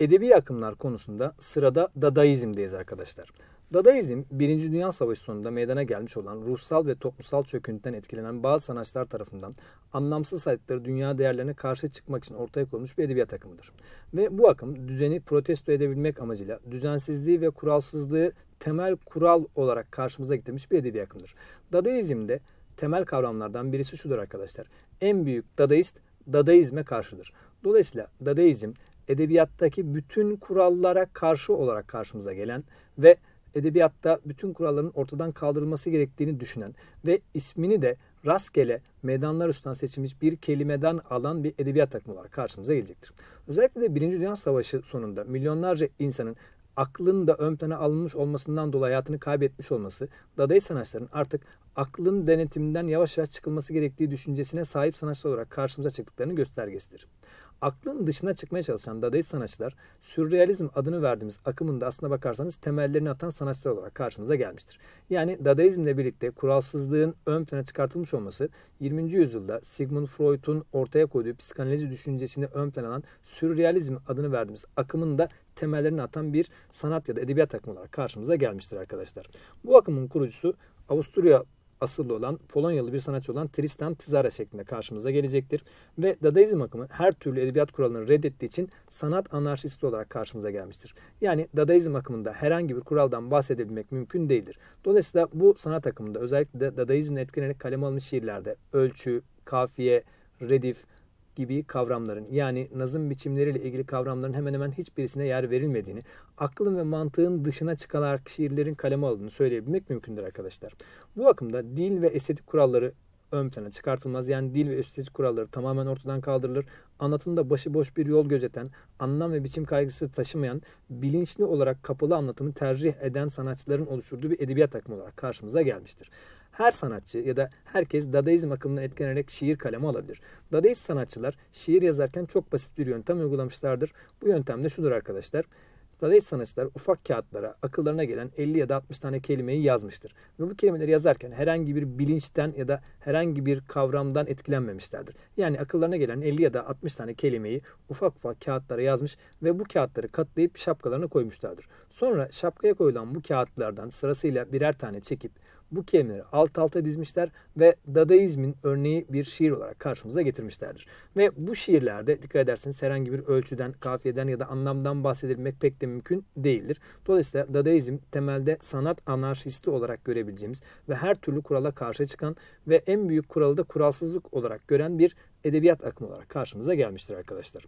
Edebi akımlar konusunda sırada Dadaizm'deyiz arkadaşlar. Dadaizm, Birinci Dünya Savaşı sonunda meydana gelmiş olan ruhsal ve toplumsal çöküntüden etkilenen bazı sanatçılar tarafından anlamsız saydıkları dünya değerlerine karşı çıkmak için ortaya konmuş bir edebiyat akımıdır. Ve bu akım düzeni protesto edebilmek amacıyla düzensizliği ve kuralsızlığı temel kural olarak karşımıza getirmiş bir edebi akımdır. Dadaizm'de temel kavramlardan birisi şudur arkadaşlar. En büyük dadaist dadaizme karşıdır. Dolayısıyla dadaizm edebiyattaki bütün kurallara karşı olarak karşımıza gelen ve edebiyatta bütün kuralların ortadan kaldırılması gerektiğini düşünen ve ismini de rastgele meydanlar üstünden seçilmiş bir kelimeden alan bir edebiyat takımı olarak karşımıza gelecektir. Özellikle de Birinci Dünya Savaşı sonunda milyonlarca insanın aklın da ön plana alınmış olmasından dolayı hayatını kaybetmiş olması, dadayı sanatçıların artık aklın denetiminden yavaş yavaş çıkılması gerektiği düşüncesine sahip sanatçılar olarak karşımıza çıktıklarının göstergesidir. Aklın dışına çıkmaya çalışan dadaist sanatçılar, sürrealizm adını verdiğimiz akımında aslına bakarsanız temellerini atan sanatçılar olarak karşımıza gelmiştir. Yani dadaizmle birlikte kuralsızlığın ön plana çıkartılmış olması, 20. yüzyılda Sigmund Freud'un ortaya koyduğu psikanalizi düşüncesini ön plana alan sürrealizm adını verdiğimiz akımında temellerini atan bir sanat ya da edebiyat akımı olarak karşımıza gelmiştir arkadaşlar. Bu akımın kurucusu Avusturya asıllı olan Polonyalı bir sanatçı olan Tristan Tzara şeklinde karşımıza gelecektir. Ve Dadaizm akımı her türlü edebiyat kuralını reddettiği için sanat anarşisti olarak karşımıza gelmiştir. Yani Dadaizm akımında herhangi bir kuraldan bahsedebilmek mümkün değildir. Dolayısıyla bu sanat akımında özellikle de Dadaizm'le etkilenerek kaleme alınmış şiirlerde ölçü, kafiye, redif, gibi kavramların yani nazım biçimleriyle ilgili kavramların hemen hemen hiçbirisine yer verilmediğini, aklın ve mantığın dışına çıkarak şiirlerin kaleme aldığını söyleyebilmek mümkündür arkadaşlar. Bu akımda dil ve estetik kuralları ön plana çıkartılmaz. Yani dil ve estetik kuralları tamamen ortadan kaldırılır. Anlatımda başıboş bir yol gözeten, anlam ve biçim kaygısı taşımayan, bilinçli olarak kapalı anlatımı tercih eden sanatçıların oluşturduğu bir edebiyat akımı olarak karşımıza gelmiştir her sanatçı ya da herkes Dadaizm akımından etkilenerek şiir kalemi alabilir. Dadaist sanatçılar şiir yazarken çok basit bir yöntem uygulamışlardır. Bu yöntem de şudur arkadaşlar. Dadaist sanatçılar ufak kağıtlara akıllarına gelen 50 ya da 60 tane kelimeyi yazmıştır. Ve bu kelimeleri yazarken herhangi bir bilinçten ya da herhangi bir kavramdan etkilenmemişlerdir. Yani akıllarına gelen 50 ya da 60 tane kelimeyi ufak ufak kağıtlara yazmış ve bu kağıtları katlayıp şapkalarına koymuşlardır. Sonra şapkaya koyulan bu kağıtlardan sırasıyla birer tane çekip bu kelimeleri alt alta dizmişler ve Dadaizmin örneği bir şiir olarak karşımıza getirmişlerdir. Ve bu şiirlerde dikkat ederseniz herhangi bir ölçüden, kafiyeden ya da anlamdan bahsedilmek pek de mümkün değildir. Dolayısıyla Dadaizm temelde sanat anarşisti olarak görebileceğimiz ve her türlü kurala karşı çıkan ve en büyük kuralı da kuralsızlık olarak gören bir edebiyat akımı olarak karşımıza gelmiştir arkadaşlar.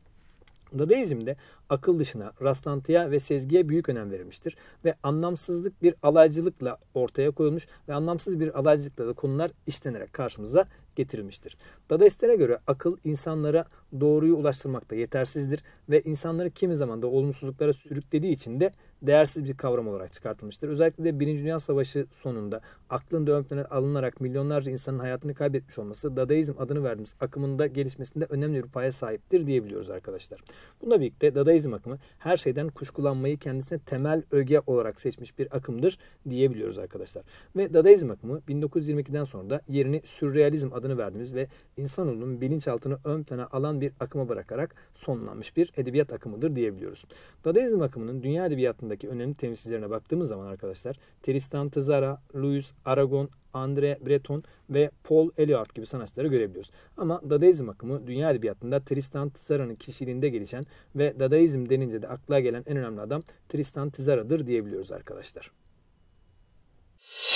Dadaizm'de akıl dışına, rastlantıya ve sezgiye büyük önem verilmiştir ve anlamsızlık bir alaycılıkla ortaya koyulmuş ve anlamsız bir alaycılıkla da konular işlenerek karşımıza getirilmiştir. Dadaistlere göre akıl insanlara doğruyu ulaştırmakta yetersizdir ve insanları kimi zaman da olumsuzluklara sürüklediği için de değersiz bir kavram olarak çıkartılmıştır. Özellikle de Birinci Dünya Savaşı sonunda aklın da ön alınarak milyonlarca insanın hayatını kaybetmiş olması Dadaizm adını verdiğimiz akımında gelişmesinde önemli bir paya sahiptir diyebiliyoruz arkadaşlar. Bununla birlikte Dadaizm akımı her şeyden kuşkulanmayı kendisine temel öge olarak seçmiş bir akımdır diyebiliyoruz arkadaşlar. Ve Dadaizm akımı 1922'den sonra da yerini sürrealizm adını verdiğimiz ve insanoğlunun bilinçaltını ön plana alan bir akıma bırakarak sonlanmış bir edebiyat akımıdır diyebiliyoruz. Dadaizm akımının dünya edebiyatındaki önemli temsilcilerine baktığımız zaman arkadaşlar Tristan Tzara, Louis Aragon, André Breton ve Paul Eluard gibi sanatçıları görebiliyoruz. Ama Dadaizm akımı dünya edebiyatında Tristan Tzara'nın kişiliğinde gelişen ve Dadaizm denince de akla gelen en önemli adam Tristan Tzara'dır diyebiliyoruz arkadaşlar.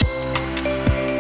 Müzik